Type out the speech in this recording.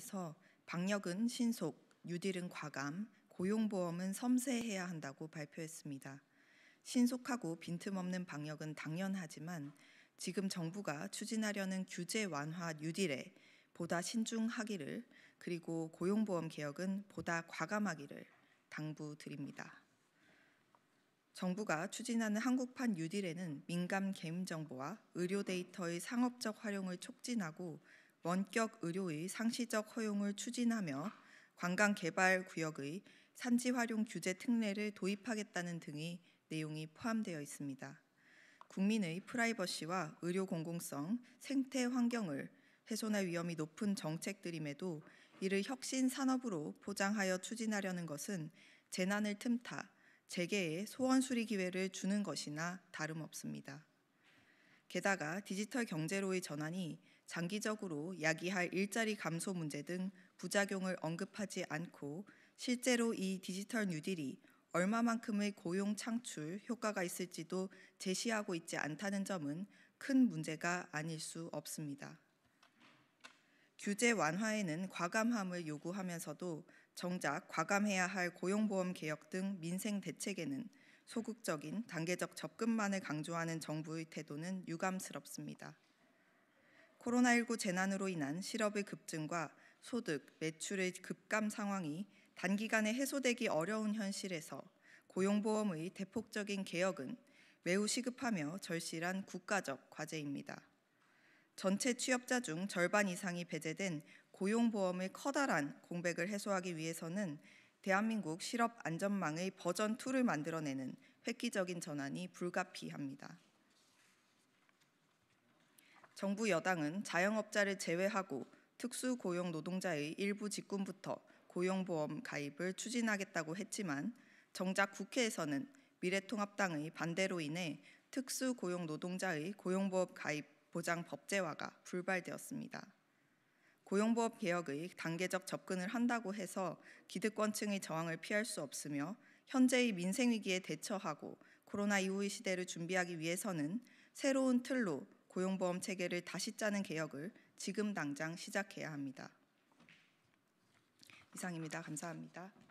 대해서 방역은 신속, 뉴딜은 과감, 고용보험은 섬세해야 한다고 발표했습니다. 신속하고 빈틈없는 방역은 당연하지만 지금 정부가 추진하려는 규제 완화 뉴딜에 보다 신중하기를 그리고 고용보험 개혁은 보다 과감하기를 당부드립니다. 정부가 추진하는 한국판 뉴딜에는 민감 개인 정보와 의료 데이터의 상업적 활용을 촉진하고 원격 의료의 상시적 허용을 추진하며 관광 개발 구역의 산지 활용 규제 특례를 도입하겠다는 등의 내용이 포함되어 있습니다. 국민의 프라이버시와 의료 공공성, 생태 환경을 훼손할 위험이 높은 정책들임에도 이를 혁신 산업으로 포장하여 추진하려는 것은 재난을 틈타 재계에 소원 수리 기회를 주는 것이나 다름없습니다. 게다가 디지털 경제로의 전환이 장기적으로 야기할 일자리 감소 문제 등 부작용을 언급하지 않고 실제로 이 디지털 뉴딜이 얼마만큼의 고용 창출 효과가 있을지도 제시하고 있지 않다는 점은 큰 문제가 아닐 수 없습니다. 규제 완화에는 과감함을 요구하면서도 정작 과감해야 할 고용보험 개혁 등 민생 대책에는 소극적인 단계적 접근만을 강조하는 정부의 태도는 유감스럽습니다. 코로나19 재난으로 인한 실업의 급증과 소득, 매출의 급감 상황이 단기간에 해소되기 어려운 현실에서 고용보험의 대폭적인 개혁은 매우 시급하며 절실한 국가적 과제입니다. 전체 취업자 중 절반 이상이 배제된 고용보험의 커다란 공백을 해소하기 위해서는 대한민국 실업 안전망의 버전 2를 만들어내는 획기적인 전환이 불가피합니다. 정부 여당은 자영업자를 제외하고 특수고용 노동자의 일부 직군부터 고용보험 가입을 추진하겠다고 했지만 정작 국회에서는 미래통합당의 반대로 인해 특수고용 노동자의 고용보험 가입 보장 법제화가 불발되었습니다. 고용보험 개혁의 단계적 접근을 한다고 해서 기득권층의 저항을 피할 수 없으며 현재의 민생 위기에 대처하고 코로나 이후의 시대를 준비하기 위해서는 새로운 틀로 고용보험 체계를 다시 짜는 개혁을 지금 당장 시작해야 합니다. 이상입니다. 감사합니다.